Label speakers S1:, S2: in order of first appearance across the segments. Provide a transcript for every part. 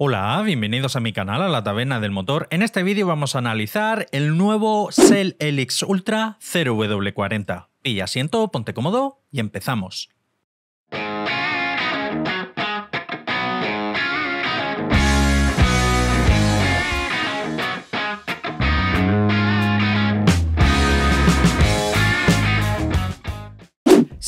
S1: Hola, bienvenidos a mi canal, a la taberna del motor. En este vídeo vamos a analizar el nuevo Cell Helix Ultra 0W40. Pilla asiento, ponte cómodo y empezamos.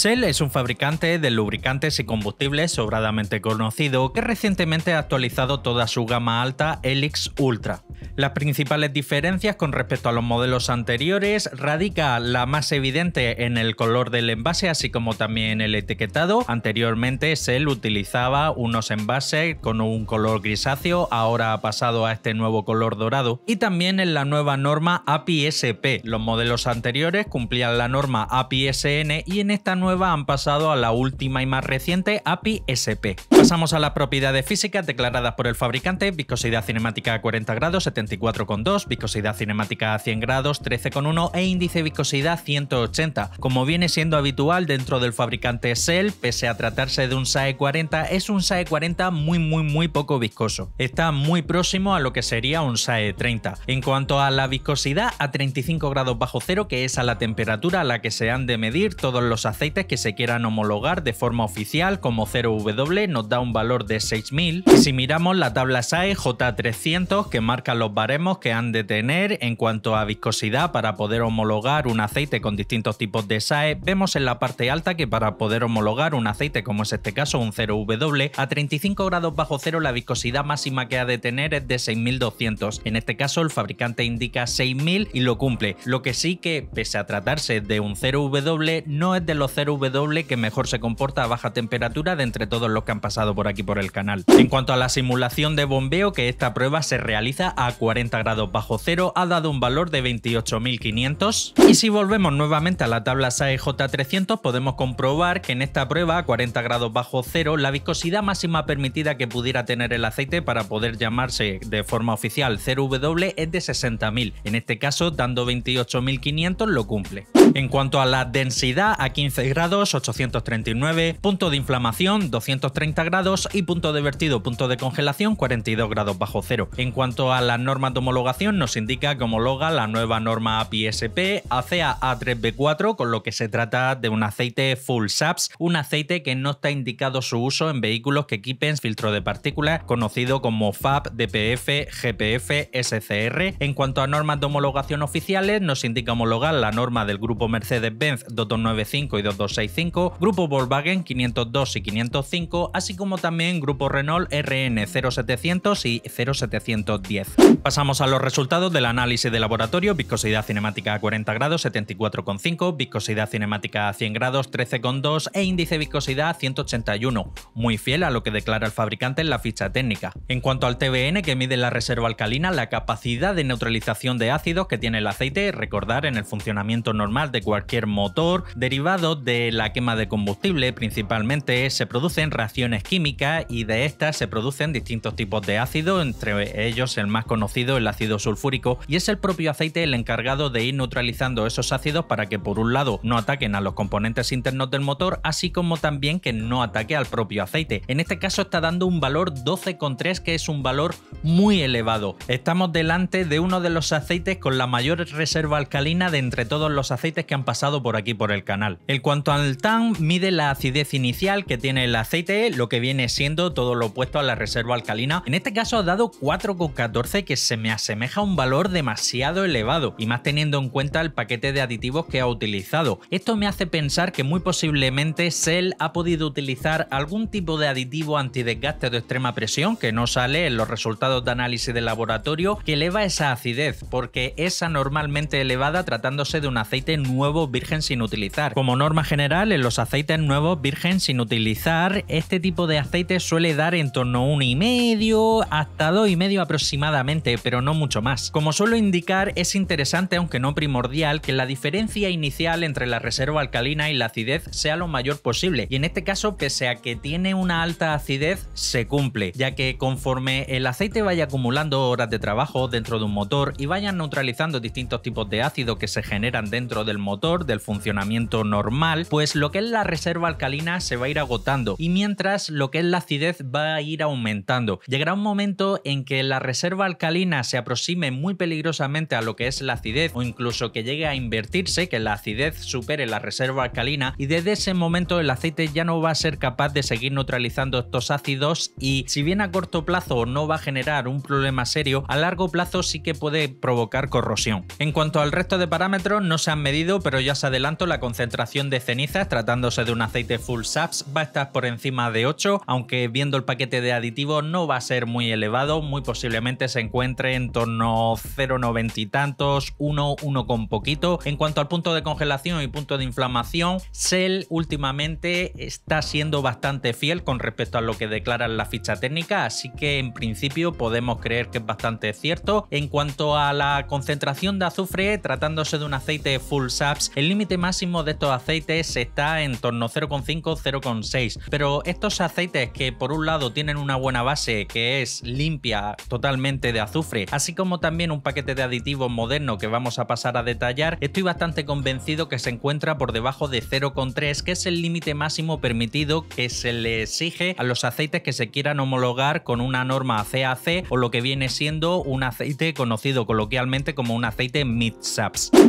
S1: Shell es un fabricante de lubricantes y combustibles sobradamente conocido que recientemente ha actualizado toda su gama alta Helix Ultra. Las principales diferencias con respecto a los modelos anteriores radica la más evidente en el color del envase así como también el etiquetado. Anteriormente Shell utilizaba unos envases con un color grisáceo, ahora ha pasado a este nuevo color dorado y también en la nueva norma API-SP. Los modelos anteriores cumplían la norma API-SN y en esta nueva han pasado a la última y más reciente API SP. Pasamos a las propiedades físicas declaradas por el fabricante, viscosidad cinemática a 40 grados 74,2, viscosidad cinemática a 100 grados 13,1 e índice viscosidad 180. Como viene siendo habitual dentro del fabricante Shell, pese a tratarse de un SAE 40, es un SAE 40 muy muy muy poco viscoso. Está muy próximo a lo que sería un SAE 30. En cuanto a la viscosidad a 35 grados bajo cero, que es a la temperatura a la que se han de medir todos los aceites que se quieran homologar de forma oficial como 0W nos da un valor de 6.000. Si miramos la tabla SAE J300 que marca los baremos que han de tener en cuanto a viscosidad para poder homologar un aceite con distintos tipos de SAE, vemos en la parte alta que para poder homologar un aceite como es este caso un 0W, a 35 grados bajo cero la viscosidad máxima que ha de tener es de 6.200. En este caso el fabricante indica 6.000 y lo cumple. Lo que sí que, pese a tratarse de un 0W, no es de los 0 W que mejor se comporta a baja temperatura de entre todos los que han pasado por aquí por el canal. En cuanto a la simulación de bombeo, que esta prueba se realiza a 40 grados bajo cero, ha dado un valor de 28.500. Y si volvemos nuevamente a la tabla SAE 300 podemos comprobar que en esta prueba a 40 grados bajo cero, la viscosidad máxima permitida que pudiera tener el aceite para poder llamarse de forma oficial w es de 60.000. En este caso, dando 28.500 lo cumple. En cuanto a la densidad a 15 grados, 839, punto de inflamación 230 grados y punto de vertido punto de congelación 42 grados bajo cero. En cuanto a las normas de homologación, nos indica que homologa la nueva norma API-SP ACA A3B4, con lo que se trata de un aceite full SAPS, un aceite que no está indicado su uso en vehículos que equipen filtro de partículas, conocido como FAP, DPF, GPF, SCR. En cuanto a normas de homologación oficiales, nos indica homologar la norma del grupo Mercedes-Benz 2295 y 22 6.5, Grupo Volkswagen 502 y 505, así como también Grupo Renault RN 0700 y 0710. Pasamos a los resultados del análisis de laboratorio, viscosidad cinemática a 40 grados 74,5, viscosidad cinemática a 100 grados 13,2 e índice de viscosidad 181, muy fiel a lo que declara el fabricante en la ficha técnica. En cuanto al TBN que mide la reserva alcalina, la capacidad de neutralización de ácidos que tiene el aceite, recordar en el funcionamiento normal de cualquier motor, derivado de la quema de combustible principalmente se producen reacciones químicas y de estas se producen distintos tipos de ácido, entre ellos el más conocido, el ácido sulfúrico, y es el propio aceite el encargado de ir neutralizando esos ácidos para que por un lado no ataquen a los componentes internos del motor, así como también que no ataque al propio aceite. En este caso está dando un valor 12,3 que es un valor muy elevado. Estamos delante de uno de los aceites con la mayor reserva alcalina de entre todos los aceites que han pasado por aquí por el canal. El cuando al TAN, mide la acidez inicial que tiene el aceite, lo que viene siendo todo lo opuesto a la reserva alcalina. En este caso ha dado 4,14 que se me asemeja a un valor demasiado elevado, y más teniendo en cuenta el paquete de aditivos que ha utilizado. Esto me hace pensar que muy posiblemente Cell ha podido utilizar algún tipo de aditivo antidesgaste de extrema presión que no sale en los resultados de análisis de laboratorio que eleva esa acidez, porque es anormalmente elevada tratándose de un aceite nuevo virgen sin utilizar. Como norma general en los aceites nuevos virgen sin utilizar. Este tipo de aceite suele dar en torno a 1,5 hasta 2,5 aproximadamente, pero no mucho más. Como suelo indicar, es interesante, aunque no primordial, que la diferencia inicial entre la reserva alcalina y la acidez sea lo mayor posible. Y en este caso, pese a que tiene una alta acidez, se cumple, ya que conforme el aceite vaya acumulando horas de trabajo dentro de un motor y vayan neutralizando distintos tipos de ácido que se generan dentro del motor, del funcionamiento normal, pues, pues lo que es la reserva alcalina se va a ir agotando y mientras lo que es la acidez va a ir aumentando. Llegará un momento en que la reserva alcalina se aproxime muy peligrosamente a lo que es la acidez o incluso que llegue a invertirse, que la acidez supere la reserva alcalina y desde ese momento el aceite ya no va a ser capaz de seguir neutralizando estos ácidos y si bien a corto plazo no va a generar un problema serio, a largo plazo sí que puede provocar corrosión. En cuanto al resto de parámetros no se han medido pero ya se adelanto la concentración de cenizas, tratándose de un aceite full saps, va a estar por encima de 8, aunque viendo el paquete de aditivos no va a ser muy elevado, muy posiblemente se encuentre en torno 0,90 y tantos, 1, 1 con poquito. En cuanto al punto de congelación y punto de inflamación, Shell últimamente está siendo bastante fiel con respecto a lo que declara la ficha técnica, así que en principio podemos creer que es bastante cierto. En cuanto a la concentración de azufre, tratándose de un aceite full saps, el límite máximo de estos aceites está en torno 0,5-0,6. Pero estos aceites que por un lado tienen una buena base que es limpia totalmente de azufre, así como también un paquete de aditivos moderno que vamos a pasar a detallar, estoy bastante convencido que se encuentra por debajo de 0,3, que es el límite máximo permitido que se le exige a los aceites que se quieran homologar con una norma CAC o lo que viene siendo un aceite conocido coloquialmente como un aceite mid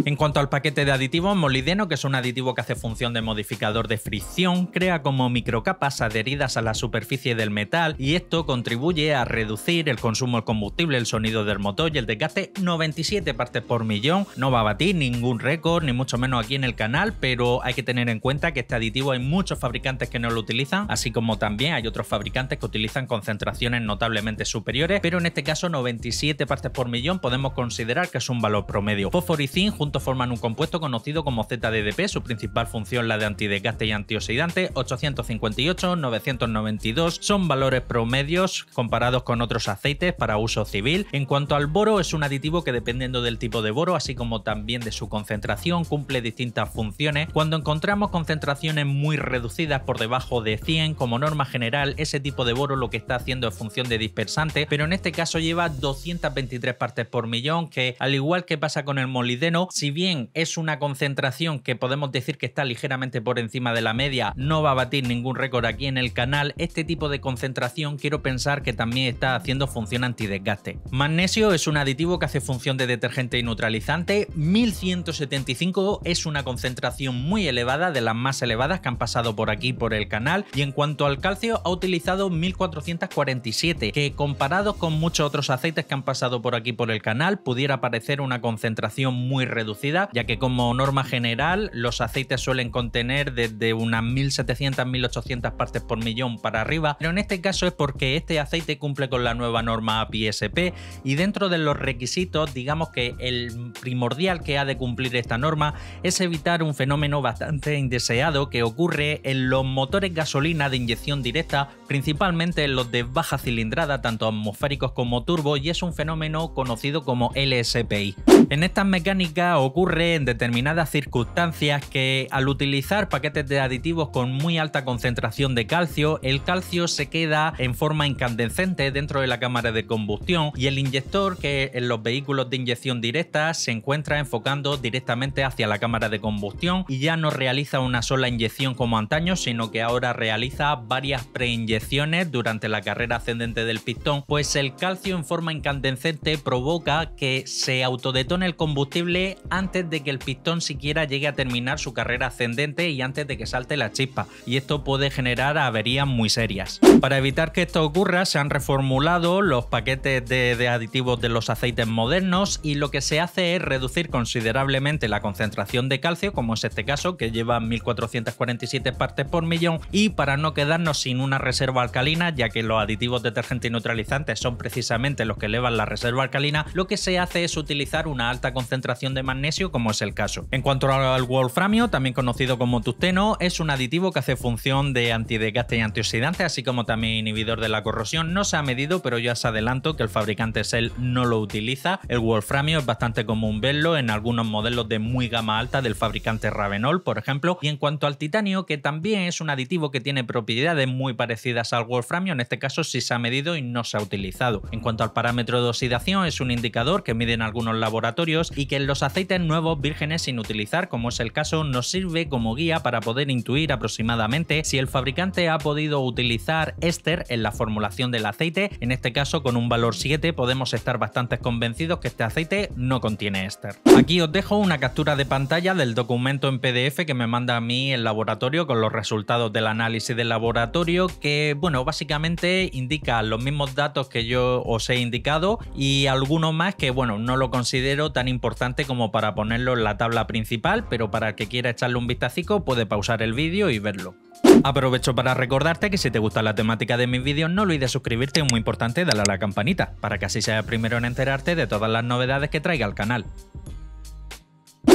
S1: En cuanto al paquete de aditivos, molideno, que es un aditivo que hace funcionar de modificador de fricción, crea como microcapas adheridas a la superficie del metal y esto contribuye a reducir el consumo del combustible, el sonido del motor y el desgaste 97 partes por millón. No va a batir ningún récord, ni mucho menos aquí en el canal, pero hay que tener en cuenta que este aditivo hay muchos fabricantes que no lo utilizan, así como también hay otros fabricantes que utilizan concentraciones notablemente superiores, pero en este caso 97 partes por millón podemos considerar que es un valor promedio. fosforicín juntos forman un compuesto conocido como ZDDP, su principal función la de antidesgaste y antioxidante, 858, 992 son valores promedios comparados con otros aceites para uso civil. En cuanto al boro, es un aditivo que dependiendo del tipo de boro, así como también de su concentración, cumple distintas funciones. Cuando encontramos concentraciones muy reducidas por debajo de 100, como norma general, ese tipo de boro lo que está haciendo es función de dispersante, pero en este caso lleva 223 partes por millón, que al igual que pasa con el molideno, si bien es una concentración que podemos decir que está ligera ligeramente por encima de la media, no va a batir ningún récord aquí en el canal, este tipo de concentración quiero pensar que también está haciendo función antidesgaste. Magnesio es un aditivo que hace función de detergente y neutralizante, 1175 es una concentración muy elevada, de las más elevadas que han pasado por aquí por el canal, y en cuanto al calcio ha utilizado 1447, que comparados con muchos otros aceites que han pasado por aquí por el canal, pudiera parecer una concentración muy reducida, ya que como norma general los aceites suelen contener desde unas 1700, 1800 partes por millón para arriba, pero en este caso es porque este aceite cumple con la nueva norma API-SP y dentro de los requisitos, digamos que el primordial que ha de cumplir esta norma es evitar un fenómeno bastante indeseado que ocurre en los motores gasolina de inyección directa, principalmente en los de baja cilindrada, tanto atmosféricos como turbo, y es un fenómeno conocido como LSPI. En estas mecánicas ocurre en determinadas circunstancias que al utilizar paquetes de aditivos con muy alta concentración de calcio, el calcio se queda en forma incandescente dentro de la cámara de combustión y el inyector que en los vehículos de inyección directa se encuentra enfocando directamente hacia la cámara de combustión y ya no realiza una sola inyección como antaño, sino que ahora realiza varias preinyecciones durante la carrera ascendente del pistón, pues el calcio en forma incandescente provoca que se autodetone el combustible antes de que el pistón siquiera llegue a terminar su carrera ascendente y antes de que salte la chispa, y esto puede generar averías muy serias. Para evitar que esto ocurra, se han reformulado los paquetes de, aditivos de los aceites modernos y lo que se hace es reducir considerablemente la concentración de calcio, como es este caso, que lleva 1447 partes por millón, y para no quedarnos sin una reserva alcalina, ya que los aditivos detergentes neutralizantes son precisamente los que elevan la reserva alcalina, lo que se hace es utilizar una alta concentración de magnesio, como es el caso. En cuanto al wolframio, también conocemos conocido como tusteno, es un aditivo que hace función de antidegaste y antioxidante, así como también inhibidor de la corrosión. No se ha medido, pero ya os adelanto que el fabricante Cell no lo utiliza. El wolframio es bastante común verlo en algunos modelos de muy gama alta del fabricante Ravenol, por ejemplo. Y en cuanto al titanio, que también es un aditivo que tiene propiedades muy parecidas al wolframio, en este caso sí se ha medido y no se ha utilizado. En cuanto al parámetro de oxidación, es un indicador que miden algunos laboratorios y que en los aceites nuevos vírgenes sin utilizar, como es el caso, nos sirve como guía para poder intuir aproximadamente si el fabricante ha podido utilizar éster en la formulación del aceite. En este caso, con un valor 7 podemos estar bastante convencidos que este aceite no contiene éster. Aquí os dejo una captura de pantalla del documento en PDF que me manda a mí el laboratorio con los resultados del análisis del laboratorio que, bueno, básicamente indica los mismos datos que yo os he indicado y algunos más que, bueno, no lo considero tan importante como para ponerlo en la tabla principal, pero para el que quiera echarle un vistacico, puede pausar el vídeo y verlo. Aprovecho para recordarte que si te gusta la temática de mis vídeos no olvides suscribirte, y muy importante darle a la campanita, para que así seas el primero en enterarte de todas las novedades que traiga al canal.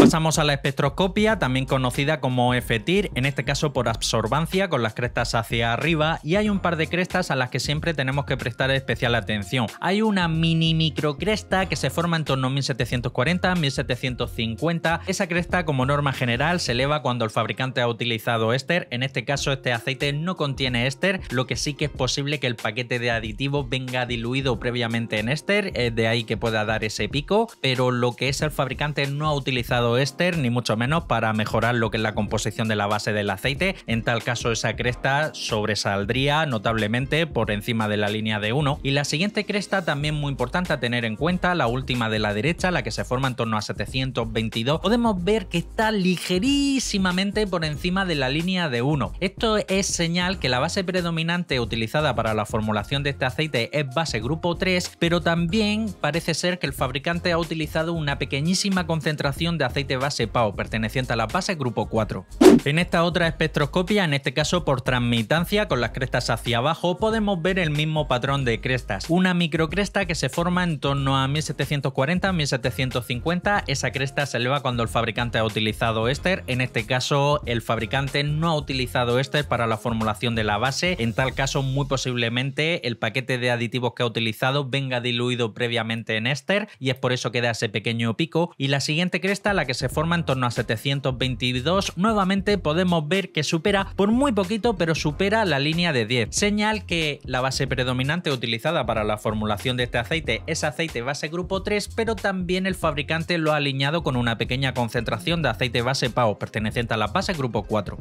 S1: Pasamos a la espectroscopia, también conocida como FTIR, en este caso por absorbancia, con las crestas hacia arriba, y hay un par de crestas a las que siempre tenemos que prestar especial atención. Hay una mini microcresta que se forma en torno a 1740, 1750. Esa cresta, como norma general, se eleva cuando el fabricante ha utilizado éster. En este caso, este aceite no contiene éster, lo que sí que es posible que el paquete de aditivos venga diluido previamente en éster, de ahí que pueda dar ese pico, pero lo que es el fabricante no ha utilizado ni mucho menos para mejorar lo que es la composición de la base del aceite. En tal caso, esa cresta sobresaldría notablemente por encima de la línea de 1. Y la siguiente cresta también muy importante a tener en cuenta, la última de la derecha, la que se forma en torno a 722, podemos ver que está ligerísimamente por encima de la línea de 1. Esto es señal que la base predominante utilizada para la formulación de este aceite es base grupo 3, pero también parece ser que el fabricante ha utilizado una pequeñísima concentración de aceite base PAO perteneciente a la base grupo 4. En esta otra espectroscopia, en este caso por transmitancia con las crestas hacia abajo, podemos ver el mismo patrón de crestas, una micro cresta que se forma en torno a 1740-1750, esa cresta se eleva cuando el fabricante ha utilizado éster, en este caso el fabricante no ha utilizado éster para la formulación de la base, en tal caso muy posiblemente el paquete de aditivos que ha utilizado venga diluido previamente en éster y es por eso que da ese pequeño pico y la siguiente cresta la que se forma en torno a 722, nuevamente podemos ver que supera por muy poquito, pero supera la línea de 10. Señal que la base predominante utilizada para la formulación de este aceite es aceite base grupo 3, pero también el fabricante lo ha alineado con una pequeña concentración de aceite base PAO perteneciente a la base grupo 4.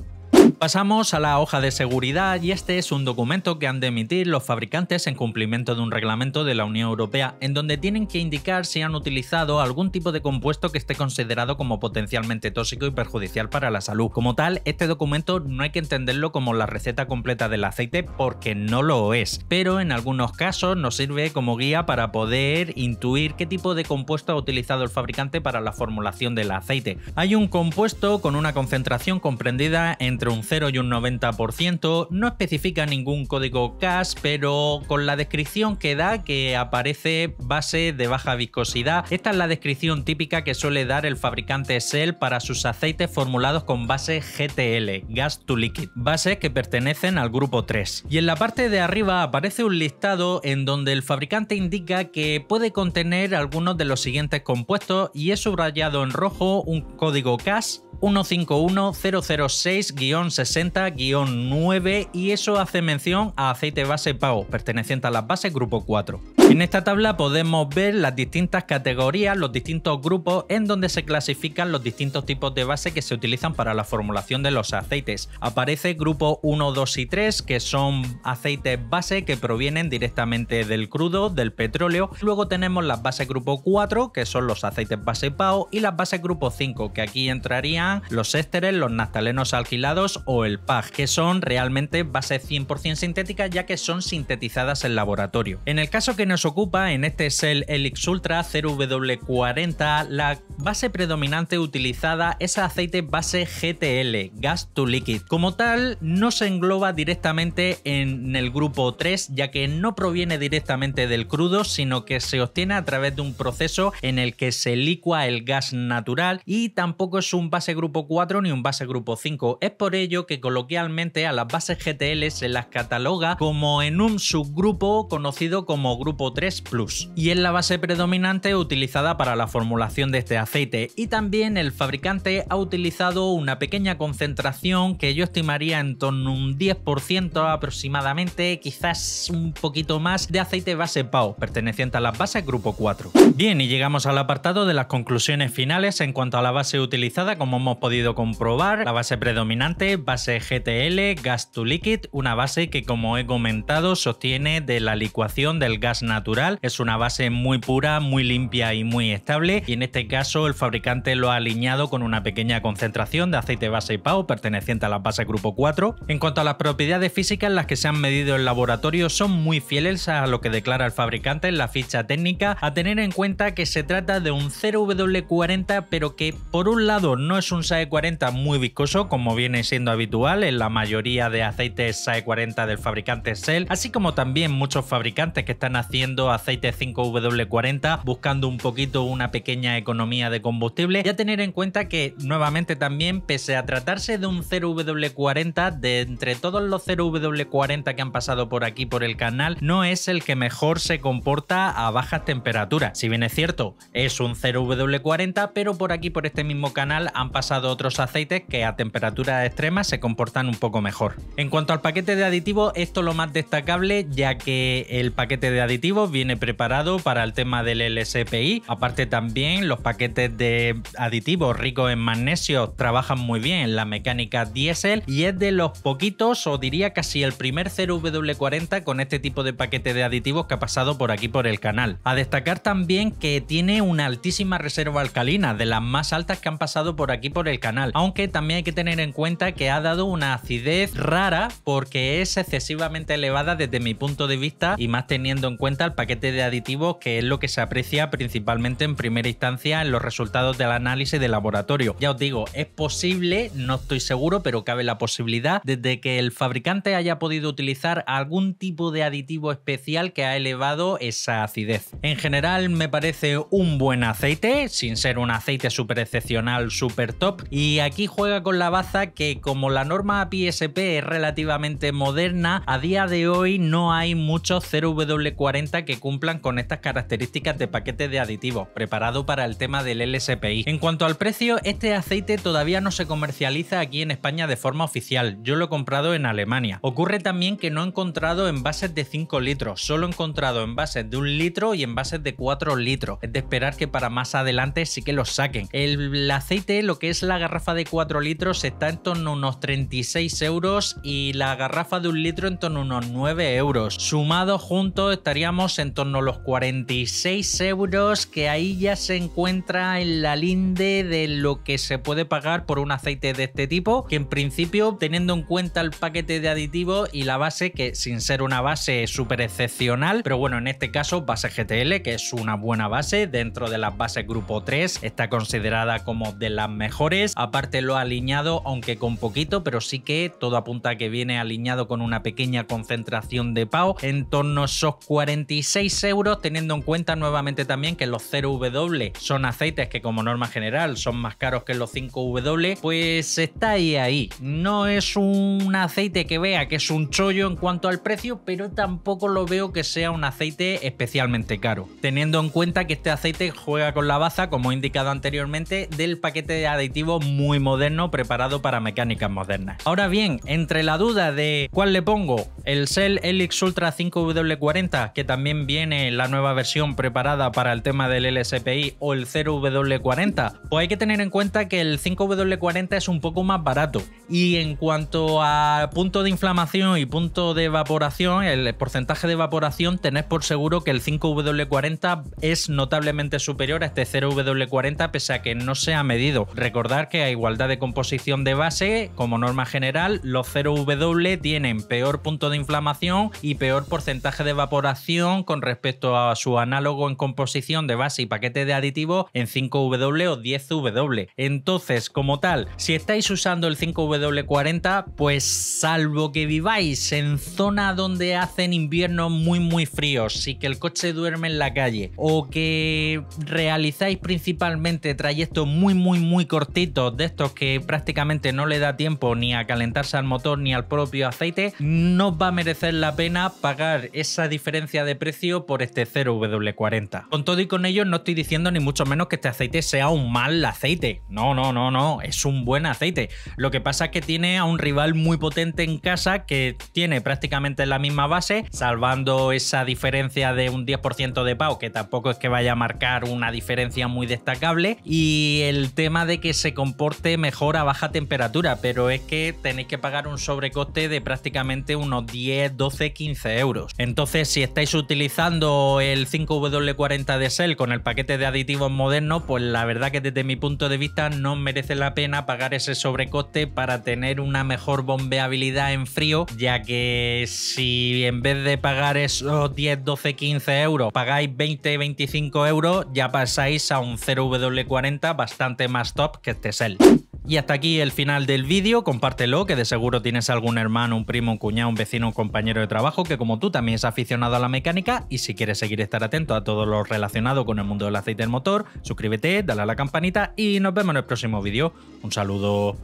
S1: Pasamos a la hoja de seguridad y este es un documento que han de emitir los fabricantes en cumplimiento de un reglamento de la Unión Europea en donde tienen que indicar si han utilizado algún tipo de compuesto que esté considerado como potencialmente tóxico y perjudicial para la salud. Como tal, este documento no hay que entenderlo como la receta completa del aceite porque no lo es, pero en algunos casos nos sirve como guía para poder intuir qué tipo de compuesto ha utilizado el fabricante para la formulación del aceite. Hay un compuesto con una concentración comprendida entre un y un 90%, no especifica ningún código CAS, pero con la descripción que da que aparece base de baja viscosidad, esta es la descripción típica que suele dar el fabricante Shell para sus aceites formulados con base GTL, Gas to Liquid, bases que pertenecen al grupo 3. Y en la parte de arriba aparece un listado en donde el fabricante indica que puede contener algunos de los siguientes compuestos y es subrayado en rojo un código CAS 151-006-60-9 y eso hace mención a aceite base PAO, perteneciente a la base grupo 4. En esta tabla podemos ver las distintas categorías, los distintos grupos en donde se clasifican los distintos tipos de base que se utilizan para la formulación de los aceites. Aparece grupo 1, 2 y 3, que son aceites base que provienen directamente del crudo, del petróleo. Luego tenemos las bases grupo 4, que son los aceites base PAO, y las bases grupo 5, que aquí entrarían los ésteres, los naftalenos alquilados o el PAG, que son realmente bases 100% sintéticas ya que son sintetizadas en laboratorio. En el caso que no ocupa, en este es el Helix Ultra 0W40, la base predominante utilizada es aceite base GTL, Gas to Liquid. Como tal, no se engloba directamente en el grupo 3, ya que no proviene directamente del crudo, sino que se obtiene a través de un proceso en el que se licua el gas natural y tampoco es un base grupo 4 ni un base grupo 5. Es por ello que coloquialmente a las bases GTL se las cataloga como en un subgrupo conocido como grupo 3 Plus y es la base predominante utilizada para la formulación de este aceite y también el fabricante ha utilizado una pequeña concentración que yo estimaría en torno a un 10% aproximadamente, quizás un poquito más de aceite base PAO perteneciente a las bases grupo 4. Bien, y llegamos al apartado de las conclusiones finales en cuanto a la base utilizada, como hemos podido comprobar, la base predominante, base GTL, gas to liquid, una base que como he comentado sostiene de la licuación del gas natural natural. Es una base muy pura, muy limpia y muy estable. Y en este caso el fabricante lo ha alineado con una pequeña concentración de aceite base y pau perteneciente a la base grupo 4. En cuanto a las propiedades físicas, las que se han medido en laboratorio son muy fieles a lo que declara el fabricante en la ficha técnica, a tener en cuenta que se trata de un 0W40 pero que por un lado no es un SAE 40 muy viscoso como viene siendo habitual en la mayoría de aceites SAE 40 del fabricante Shell, así como también muchos fabricantes que están haciendo aceite 5W40, buscando un poquito una pequeña economía de combustible. ya tener en cuenta que nuevamente también, pese a tratarse de un 0W40, de entre todos los 0W40 que han pasado por aquí por el canal, no es el que mejor se comporta a bajas temperaturas. Si bien es cierto, es un 0W40, pero por aquí por este mismo canal han pasado otros aceites que a temperaturas extremas se comportan un poco mejor. En cuanto al paquete de aditivo esto lo más destacable, ya que el paquete de aditivo viene preparado para el tema del LSPI. Aparte también los paquetes de aditivos ricos en magnesio trabajan muy bien en la mecánica diésel y es de los poquitos o diría casi el primer 0W40 con este tipo de paquete de aditivos que ha pasado por aquí por el canal. A destacar también que tiene una altísima reserva alcalina, de las más altas que han pasado por aquí por el canal, aunque también hay que tener en cuenta que ha dado una acidez rara porque es excesivamente elevada desde mi punto de vista y más teniendo en cuenta paquete de aditivos, que es lo que se aprecia principalmente en primera instancia en los resultados del análisis de laboratorio. Ya os digo, es posible, no estoy seguro, pero cabe la posibilidad desde que el fabricante haya podido utilizar algún tipo de aditivo especial que ha elevado esa acidez. En general me parece un buen aceite, sin ser un aceite súper excepcional, súper top, y aquí juega con la baza que como la norma APSP es relativamente moderna, a día de hoy no hay muchos 0W40 que cumplan con estas características de paquete de aditivos, preparado para el tema del LSPI. En cuanto al precio, este aceite todavía no se comercializa aquí en España de forma oficial, yo lo he comprado en Alemania. Ocurre también que no he encontrado envases de 5 litros, solo he encontrado envases de 1 litro y envases de 4 litros. Es de esperar que para más adelante sí que los saquen. El aceite, lo que es la garrafa de 4 litros, está en torno a unos 36 euros y la garrafa de un litro en torno a unos 9 euros. Sumados juntos estaríamos en torno a los 46 euros, que ahí ya se encuentra en la linde de lo que se puede pagar por un aceite de este tipo, que en principio, teniendo en cuenta el paquete de aditivos y la base, que sin ser una base súper excepcional, pero bueno, en este caso, base GTL, que es una buena base, dentro de las bases grupo 3, está considerada como de las mejores, aparte lo ha alineado, aunque con poquito, pero sí que todo apunta a que viene alineado con una pequeña concentración de PAO, en torno a esos 40 26 euros, teniendo en cuenta nuevamente también que los 0W son aceites que como norma general son más caros que los 5W, pues está ahí ahí. No es un aceite que vea que es un chollo en cuanto al precio, pero tampoco lo veo que sea un aceite especialmente caro. Teniendo en cuenta que este aceite juega con la baza, como he indicado anteriormente, del paquete de aditivos muy moderno preparado para mecánicas modernas. Ahora bien, entre la duda de cuál le pongo el Cell Helix Ultra 5W40, que también viene la nueva versión preparada para el tema del LSPI, o el 0W40, pues hay que tener en cuenta que el 5W40 es un poco más barato. Y en cuanto a punto de inflamación y punto de evaporación, el porcentaje de evaporación, tenés por seguro que el 5W40 es notablemente superior a este 0W40, pese a que no se ha medido. Recordar que a igualdad de composición de base, como norma general, los 0W tienen peor punto de inflamación y peor porcentaje de evaporación con respecto a su análogo en composición de base y paquete de aditivos en 5W o 10W. Entonces, como tal, si estáis usando el 5W40, pues salvo que viváis en zona donde hacen inviernos muy muy fríos y que el coche duerme en la calle o que realizáis principalmente trayectos muy muy muy cortitos de estos que prácticamente no le da tiempo ni a calentarse al motor ni al propio aceite, no va merecer la pena pagar esa diferencia de precio por este 0W40. Con todo y con ello no estoy diciendo ni mucho menos que este aceite sea un mal aceite. No, no, no, no, es un buen aceite. Lo que pasa es que tiene a un rival muy potente en casa que tiene prácticamente la misma base, salvando esa diferencia de un 10% de pago que tampoco es que vaya a marcar una diferencia muy destacable, y el tema de que se comporte mejor a baja temperatura, pero es que tenéis que pagar un sobrecoste de prácticamente unos 10, 12, 15 euros. Entonces, si estáis utilizando el 5W40 de Shell con el paquete de aditivos modernos, pues la verdad que desde mi punto de vista no merece la pena pagar ese sobrecoste para tener una mejor bombeabilidad en frío, ya que si en vez de pagar esos 10, 12, 15 euros, pagáis 20, 25 euros, ya pasáis a un 0W40 bastante más top que este Shell. Y hasta aquí el final del vídeo, compártelo, que de seguro tienes algún hermano, un primo, un cuñado, un vecino, un compañero de trabajo que como tú también es aficionado a la mecánica y si quieres seguir estar atento a todo lo relacionado con el mundo del aceite del motor, suscríbete, dale a la campanita y nos vemos en el próximo vídeo. Un saludo.